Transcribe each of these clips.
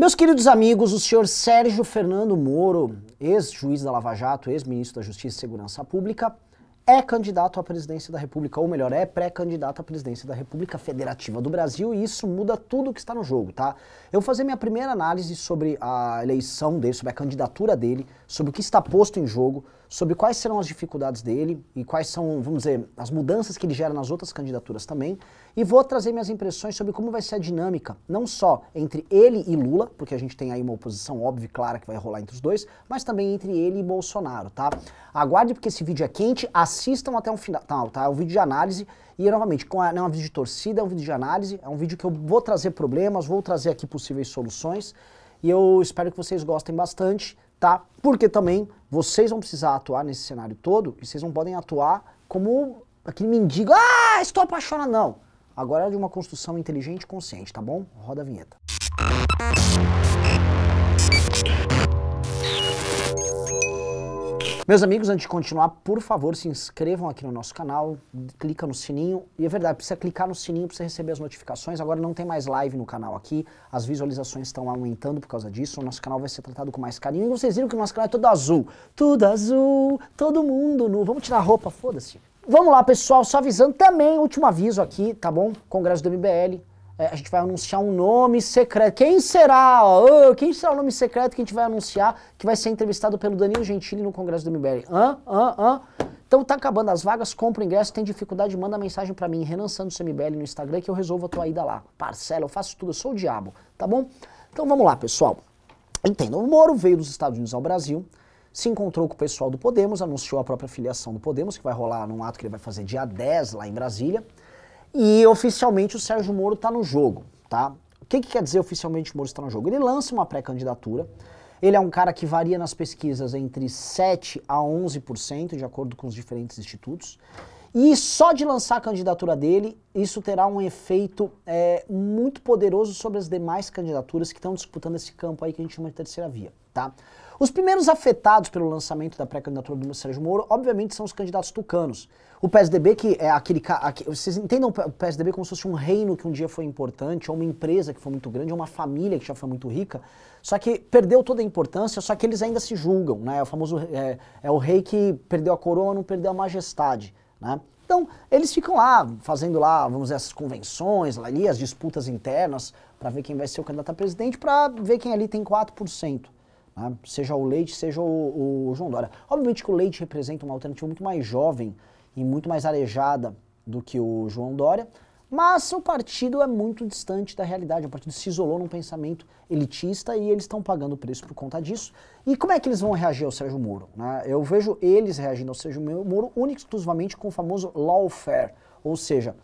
Meus queridos amigos, o senhor Sérgio Fernando Moro, ex-juiz da Lava Jato, ex-ministro da Justiça e Segurança Pública, é candidato à presidência da República, ou melhor, é pré-candidato à presidência da República Federativa do Brasil, e isso muda tudo o que está no jogo, tá? Eu vou fazer minha primeira análise sobre a eleição dele, sobre a candidatura dele, sobre o que está posto em jogo, sobre quais serão as dificuldades dele e quais são, vamos dizer, as mudanças que ele gera nas outras candidaturas também e vou trazer minhas impressões sobre como vai ser a dinâmica, não só entre ele e Lula, porque a gente tem aí uma oposição óbvia e clara que vai rolar entre os dois, mas também entre ele e Bolsonaro, tá? Aguarde porque esse vídeo é quente, assistam até o final, tá? É tá? um vídeo de análise e novamente, não é um vídeo de torcida, é um vídeo de análise, é um vídeo que eu vou trazer problemas, vou trazer aqui possíveis soluções e eu espero que vocês gostem bastante, tá? Porque também vocês vão precisar atuar nesse cenário todo e vocês não podem atuar como aquele mendigo, ah, estou apaixonado, não. Agora é de uma construção inteligente e consciente, tá bom? Roda a vinheta. Meus amigos, antes de continuar, por favor, se inscrevam aqui no nosso canal, clica no sininho. E é verdade, precisa clicar no sininho para você receber as notificações. Agora não tem mais live no canal aqui, as visualizações estão aumentando por causa disso. O nosso canal vai ser tratado com mais carinho. E vocês viram que o nosso canal é todo azul. Tudo azul, todo mundo nu. Vamos tirar a roupa, foda-se. Vamos lá, pessoal, só avisando também, último aviso aqui, tá bom? Congresso do MBL, é, a gente vai anunciar um nome secreto. Quem será? oh, quem será o nome secreto que a gente vai anunciar que vai ser entrevistado pelo Danilo Gentili no Congresso do MBL? Hã? Hã? Hã? Então tá acabando as vagas, compra o ingresso, tem dificuldade, manda mensagem para mim, Renan Santos MBL no Instagram, que eu resolvo a tua ida lá. Parcela, eu faço tudo, eu sou o diabo, tá bom? Então vamos lá, pessoal. Entendo, o Moro veio dos Estados Unidos ao Brasil, se encontrou com o pessoal do Podemos, anunciou a própria filiação do Podemos, que vai rolar num ato que ele vai fazer dia 10 lá em Brasília. E oficialmente o Sérgio Moro está no jogo, tá? O que, que quer dizer oficialmente o Moro está no jogo? Ele lança uma pré-candidatura. Ele é um cara que varia nas pesquisas entre 7 a 11%, de acordo com os diferentes institutos. E só de lançar a candidatura dele, isso terá um efeito é, muito poderoso sobre as demais candidaturas que estão disputando esse campo aí que a gente chama de terceira via, tá? Os primeiros afetados pelo lançamento da pré-candidatura do Sérgio Moro, obviamente, são os candidatos tucanos. O PSDB, que é aquele. Aqui, vocês entendam o PSDB como se fosse um reino que um dia foi importante, ou uma empresa que foi muito grande, ou uma família que já foi muito rica, só que perdeu toda a importância, só que eles ainda se julgam, né? É o famoso. É, é o rei que perdeu a coroa, não perdeu a majestade, né? Então, eles ficam lá, fazendo lá, vamos dizer, essas convenções, ali, as disputas internas, para ver quem vai ser o candidato a presidente, para ver quem ali tem 4%. Né? Seja o Leite, seja o, o João Dória. Obviamente que o Leite representa uma alternativa muito mais jovem e muito mais arejada do que o João Dória, mas o partido é muito distante da realidade. O partido se isolou num pensamento elitista e eles estão pagando o preço por conta disso. E como é que eles vão reagir ao Sérgio Moro? Né? Eu vejo eles reagindo ao Sérgio Moro única e exclusivamente com o famoso lawfare, ou seja,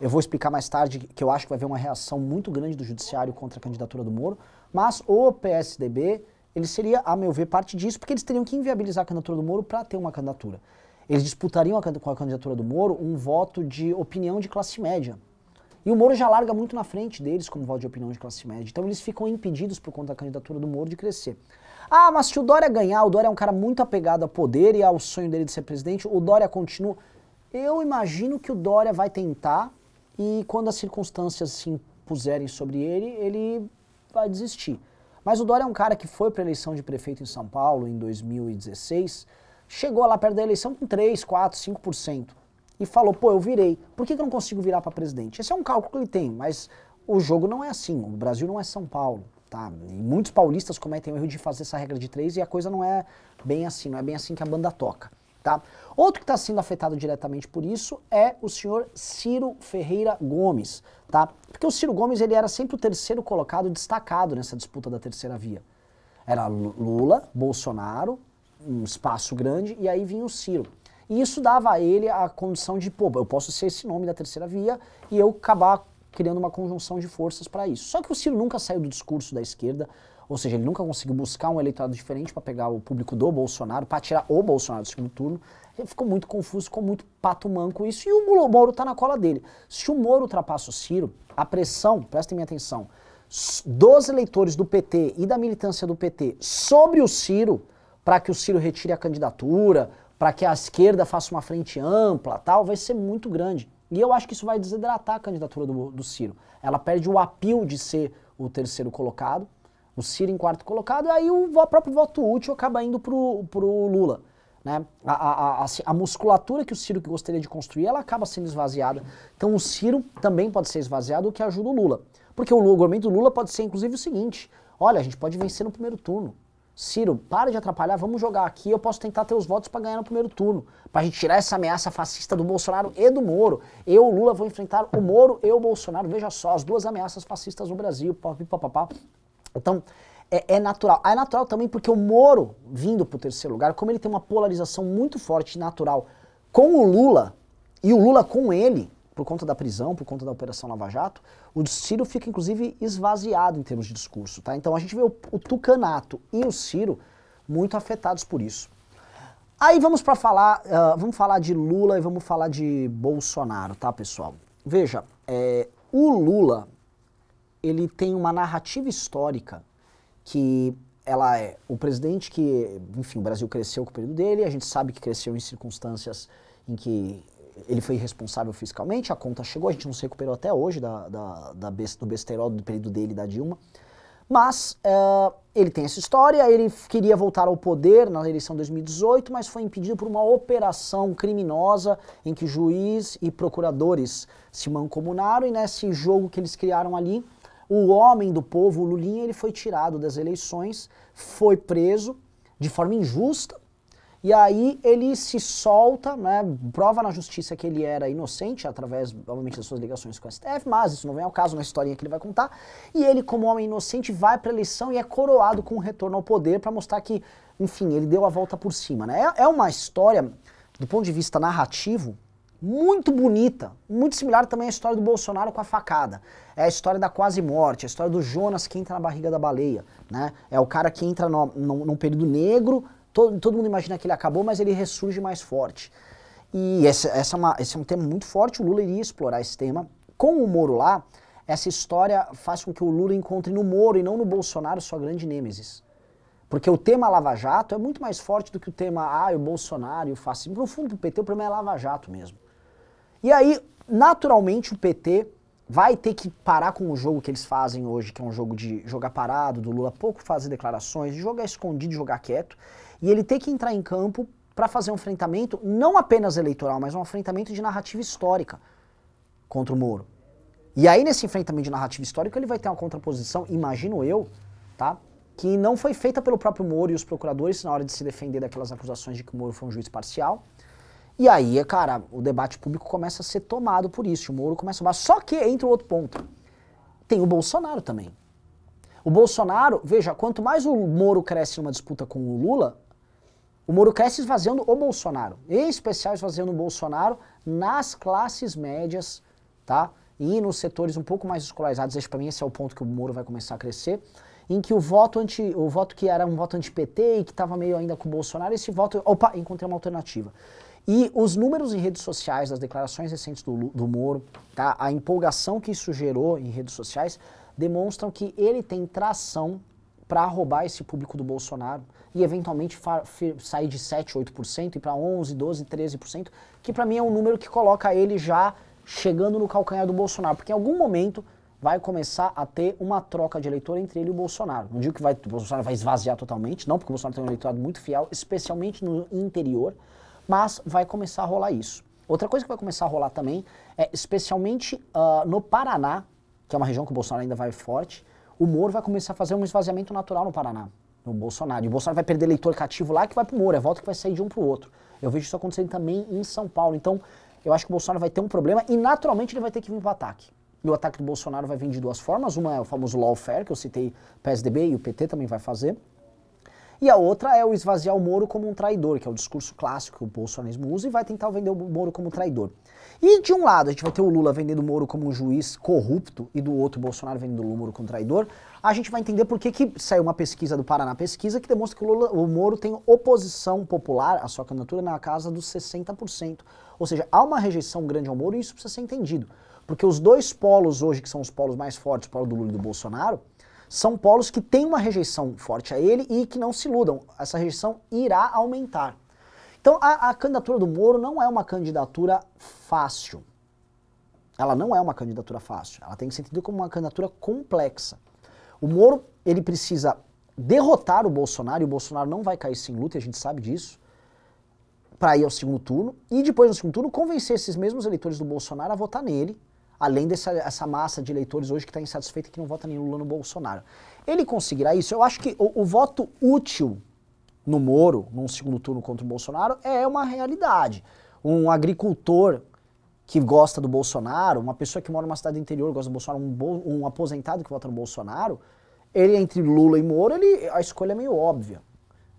eu vou explicar mais tarde que eu acho que vai haver uma reação muito grande do judiciário contra a candidatura do Moro, mas o PSDB ele seria, a meu ver, parte disso, porque eles teriam que inviabilizar a candidatura do Moro para ter uma candidatura. Eles disputariam com a candidatura do Moro um voto de opinião de classe média. E o Moro já larga muito na frente deles como voto de opinião de classe média. Então eles ficam impedidos por conta da candidatura do Moro de crescer. Ah, mas se o Dória ganhar, o Dória é um cara muito apegado ao poder e ao sonho dele de ser presidente, o Dória continua. Eu imagino que o Dória vai tentar e quando as circunstâncias se impuserem sobre ele, ele vai desistir. Mas o Dória é um cara que foi para a eleição de prefeito em São Paulo em 2016, chegou lá perto da eleição com 3, 4, 5% e falou: pô, eu virei, por que, que eu não consigo virar para presidente? Esse é um cálculo que ele tem, mas o jogo não é assim. O Brasil não é São Paulo. Tá? E muitos paulistas cometem o erro de fazer essa regra de três e a coisa não é bem assim, não é bem assim que a banda toca. Tá? Outro que está sendo afetado diretamente por isso é o senhor Ciro Ferreira Gomes, tá? Porque o Ciro Gomes ele era sempre o terceiro colocado destacado nessa disputa da terceira via. Era Lula, Bolsonaro, um espaço grande e aí vinha o Ciro. E isso dava a ele a condição de, pô, eu posso ser esse nome da terceira via e eu acabar criando uma conjunção de forças para isso. Só que o Ciro nunca saiu do discurso da esquerda, ou seja, ele nunca conseguiu buscar um eleitorado diferente para pegar o público do Bolsonaro, para tirar o Bolsonaro do segundo turno. Ele ficou muito confuso, ficou muito pato manco isso. E o Moro está na cola dele. Se o Moro ultrapassa o Ciro, a pressão, prestem minha atenção, dos eleitores do PT e da militância do PT sobre o Ciro, para que o Ciro retire a candidatura, para que a esquerda faça uma frente ampla, tal, vai ser muito grande. E eu acho que isso vai desidratar a candidatura do, do Ciro. Ela perde o apio de ser o terceiro colocado, o Ciro em quarto colocado, aí o próprio voto útil acaba indo pro, pro Lula. Né? A, a, a, a, musculatura que o Ciro que gostaria de construir, ela acaba sendo esvaziada. Então o Ciro também pode ser esvaziado, o que ajuda o Lula. Porque o, Lula, o argumento do Lula pode ser, inclusive, o seguinte: olha, a gente pode vencer no primeiro turno. Ciro, para de atrapalhar, vamos jogar aqui, eu posso tentar ter os votos para ganhar no primeiro turno. para a gente tirar essa ameaça fascista do Bolsonaro e do Moro. Eu, Lula, vou enfrentar o Moro e o Bolsonaro. Veja só, as duas ameaças fascistas no Brasil. Papapá. Então, é, é, natural. Ah, é natural também porque o Moro, vindo para o terceiro lugar, como ele tem uma polarização muito forte natural com o Lula e o Lula com ele, por conta da prisão, por conta da Operação Lava Jato, o Ciro fica inclusive esvaziado em termos de discurso. Tá? Então a gente vê o, o Tucanato e o Ciro muito afetados por isso. Aí vamos para falar, uh, vamos falar de Lula e vamos falar de Bolsonaro, tá, pessoal? Veja, é, o Lula ele tem uma narrativa histórica que ela é o presidente que, enfim, o Brasil cresceu com o período dele, a gente sabe que cresceu em circunstâncias em que ele foi responsável fiscalmente, a conta chegou, a gente não se recuperou até hoje da, da, da best, do besteiro do período dele da Dilma. Mas uh, ele tem essa história, ele queria voltar ao poder na eleição de 2018, mas foi impedido por uma operação criminosa em que juiz e procuradores se mancomunaram e nesse jogo que eles criaram ali, o homem do povo, o Lulinha, ele foi tirado das eleições, foi preso de forma injusta, e aí ele se solta, né, prova na justiça que ele era inocente, através, obviamente, das suas ligações com o STF, mas isso não vem ao caso na historinha que ele vai contar. E ele, como homem inocente, vai para a eleição e é coroado com o um retorno ao poder para mostrar que, enfim, ele deu a volta por cima. Né? É, é uma história, do ponto de vista narrativo, muito bonita, muito similar também à história do Bolsonaro com a facada. É a história da quase morte, a história do Jonas que entra na barriga da baleia, né? É o cara que entra no, no, num período negro, todo, todo mundo imagina que ele acabou, mas ele ressurge mais forte. E essa, essa é uma, esse é um tema muito forte, o Lula iria explorar esse tema. Com o Moro lá, essa história faz com que o Lula encontre no Moro e não no Bolsonaro sua grande nêmesis. Porque o tema Lava Jato é muito mais forte do que o tema, ah, o Bolsonaro e o fascismo. No fundo do PT, o problema é Lava Jato mesmo. E aí, naturalmente, o PT vai ter que parar com o jogo que eles fazem hoje, que é um jogo de jogar parado, do Lula pouco fazer declarações, de jogar escondido, jogar quieto, e ele ter que entrar em campo para fazer um enfrentamento não apenas eleitoral, mas um enfrentamento de narrativa histórica contra o Moro. E aí nesse enfrentamento de narrativa histórica ele vai ter uma contraposição, imagino eu, tá? Que não foi feita pelo próprio Moro e os procuradores na hora de se defender daquelas acusações de que o Moro foi um juiz parcial, e aí, cara, o debate público começa a ser tomado por isso, o Moro começa a tomar. Só que entra o outro ponto. Tem o Bolsonaro também. O Bolsonaro, veja, quanto mais o Moro cresce numa disputa com o Lula, o Moro cresce esvaziando o Bolsonaro, em especial esvaziando o Bolsonaro nas classes médias, tá? E nos setores um pouco mais escolarizados, esse para mim esse é o ponto que o Moro vai começar a crescer em que o voto anti, o voto que era um voto anti-PT e que estava meio ainda com o Bolsonaro, esse voto, opa, encontrei uma alternativa. E os números em redes sociais das declarações recentes do, do Moro, tá? a empolgação que isso gerou em redes sociais, demonstram que ele tem tração para roubar esse público do Bolsonaro e eventualmente sair de 7, 8% e para 11, 12, 13%, que para mim é um número que coloca ele já chegando no calcanhar do Bolsonaro, porque em algum momento vai começar a ter uma troca de eleitor entre ele e o Bolsonaro. Não digo que vai, o Bolsonaro vai esvaziar totalmente, não, porque o Bolsonaro tem um eleitorado muito fiel, especialmente no interior, mas vai começar a rolar isso. Outra coisa que vai começar a rolar também é, especialmente uh, no Paraná, que é uma região que o Bolsonaro ainda vai forte, o Moro vai começar a fazer um esvaziamento natural no Paraná, no Bolsonaro. E o Bolsonaro vai perder eleitor cativo lá que vai pro Moro, é volta que vai sair de um pro outro. Eu vejo isso acontecendo também em São Paulo. Então, eu acho que o Bolsonaro vai ter um problema e naturalmente ele vai ter que vir pro ataque. E o ataque do Bolsonaro vai vir de duas formas. Uma é o famoso lawfare, que eu citei PSDB e o PT também vai fazer. E a outra é o esvaziar o Moro como um traidor, que é o discurso clássico que o bolsonarismo usa e vai tentar vender o Moro como traidor. E de um lado a gente vai ter o Lula vendendo o Moro como um juiz corrupto e do outro o Bolsonaro vendendo o Moro como traidor. A gente vai entender por que, que saiu uma pesquisa do Paraná Pesquisa que demonstra que o, Lula, o Moro tem oposição popular à sua candidatura na casa dos 60%. Ou seja, há uma rejeição grande ao Moro e isso precisa ser entendido. Porque os dois polos hoje, que são os polos mais fortes, o polo do Lula e do Bolsonaro, são polos que têm uma rejeição forte a ele e que não se iludam. Essa rejeição irá aumentar. Então a, a candidatura do Moro não é uma candidatura fácil. Ela não é uma candidatura fácil. Ela tem que ser entendida como uma candidatura complexa. O Moro, ele precisa derrotar o Bolsonaro, e o Bolsonaro não vai cair sem luta, e a gente sabe disso, para ir ao segundo turno, e depois no segundo turno convencer esses mesmos eleitores do Bolsonaro a votar nele, além dessa essa massa de eleitores hoje que está insatisfeita que não vota nem Lula no Bolsonaro. Ele conseguirá isso? Eu acho que o, o voto útil no Moro, num segundo turno contra o Bolsonaro, é uma realidade. Um agricultor que gosta do Bolsonaro, uma pessoa que mora numa cidade interior gosta do Bolsonaro, um, um aposentado que vota no Bolsonaro, ele entre Lula e Moro, ele, a escolha é meio óbvia.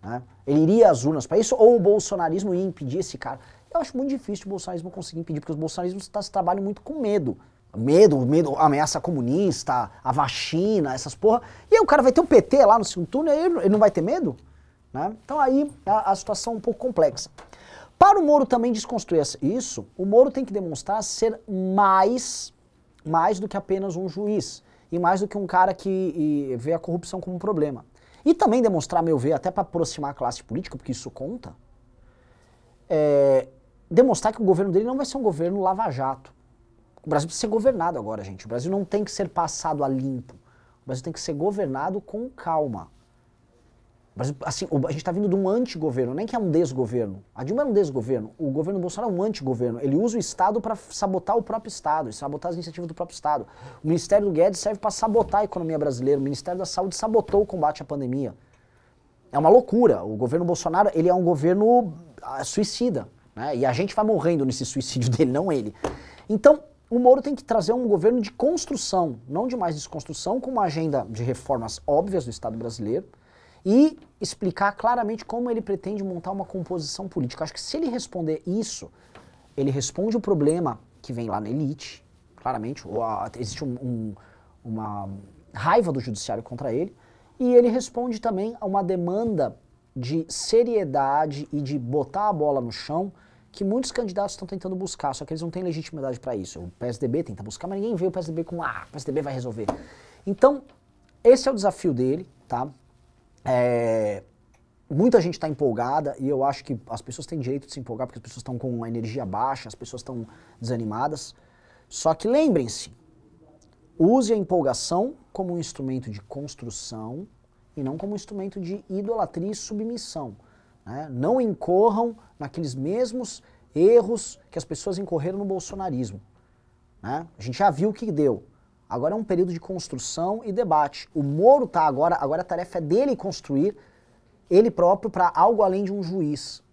Né? Ele iria às urnas para isso ou o bolsonarismo ia impedir esse cara? Eu acho muito difícil o bolsonarismo conseguir impedir, porque os bolsonaristas tá, trabalham muito com medo. Medo, medo, ameaça comunista, a vacina, essas porra. E aí o cara vai ter um PT lá no segundo turno e aí ele não vai ter medo? Né? Então aí a, a situação é um pouco complexa. Para o Moro também desconstruir isso, o Moro tem que demonstrar ser mais, mais do que apenas um juiz e mais do que um cara que vê a corrupção como um problema. E também demonstrar, a meu ver, até para aproximar a classe política, porque isso conta, é, demonstrar que o governo dele não vai ser um governo lava-jato. O Brasil precisa ser governado agora, gente. O Brasil não tem que ser passado a limpo. O Brasil tem que ser governado com calma. O Brasil, assim, a gente está vindo de um antigoverno, nem que é um desgoverno. A Dilma é um desgoverno. O governo Bolsonaro é um antigoverno. Ele usa o Estado para sabotar o próprio Estado, sabotar as iniciativas do próprio Estado. O Ministério do Guedes serve para sabotar a economia brasileira. O Ministério da Saúde sabotou o combate à pandemia. É uma loucura. O governo Bolsonaro ele é um governo ah, suicida. Né? E a gente vai morrendo nesse suicídio dele, não ele. Então, o Moro tem que trazer um governo de construção, não de mais desconstrução, com uma agenda de reformas óbvias do Estado brasileiro e explicar claramente como ele pretende montar uma composição política. Acho que se ele responder isso, ele responde o problema que vem lá na elite, claramente, existe um, um, uma raiva do judiciário contra ele, e ele responde também a uma demanda de seriedade e de botar a bola no chão que muitos candidatos estão tentando buscar, só que eles não têm legitimidade para isso. O PSDB tenta buscar, mas ninguém vê o PSDB com ah, o PSDB vai resolver. Então, esse é o desafio dele, tá? É, muita gente está empolgada e eu acho que as pessoas têm direito de se empolgar porque as pessoas estão com a energia baixa, as pessoas estão desanimadas. Só que lembrem-se, use a empolgação como um instrumento de construção e não como instrumento de idolatria e submissão. Né? Não incorram naqueles mesmos erros que as pessoas incorreram no bolsonarismo. Né? A gente já viu o que deu. Agora é um período de construção e debate. O Moro está agora, agora a tarefa é dele construir ele próprio para algo além de um juiz.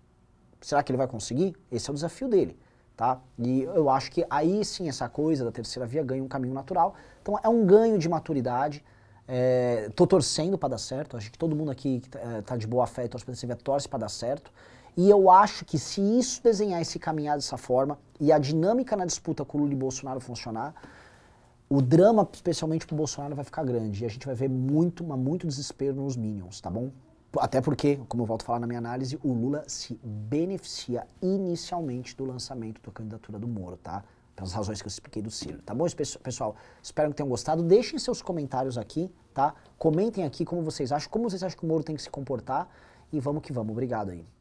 Será que ele vai conseguir? Esse é o desafio dele, tá? E eu acho que aí sim essa coisa da terceira via ganha um caminho natural. Então é um ganho de maturidade. É, tô torcendo para dar certo. Acho que todo mundo aqui tá, é, tá, de boa fé e torce para torce dar certo. E eu acho que se isso desenhar e se caminhar dessa forma e a dinâmica na disputa com o Lula e Bolsonaro funcionar, o drama, especialmente pro Bolsonaro, vai ficar grande. E a gente vai ver muito, mas muito desespero nos Minions, tá bom? Até porque, como eu volto a falar na minha análise, o Lula se beneficia inicialmente do lançamento da candidatura do Moro, tá? pelas razões que eu expliquei do Ciro. Tá bom, pessoal? Espero que tenham gostado. Deixem seus comentários aqui, tá? Comentem aqui como vocês acham, como vocês acham que o Moro tem que se comportar. E vamos que vamos. Obrigado aí.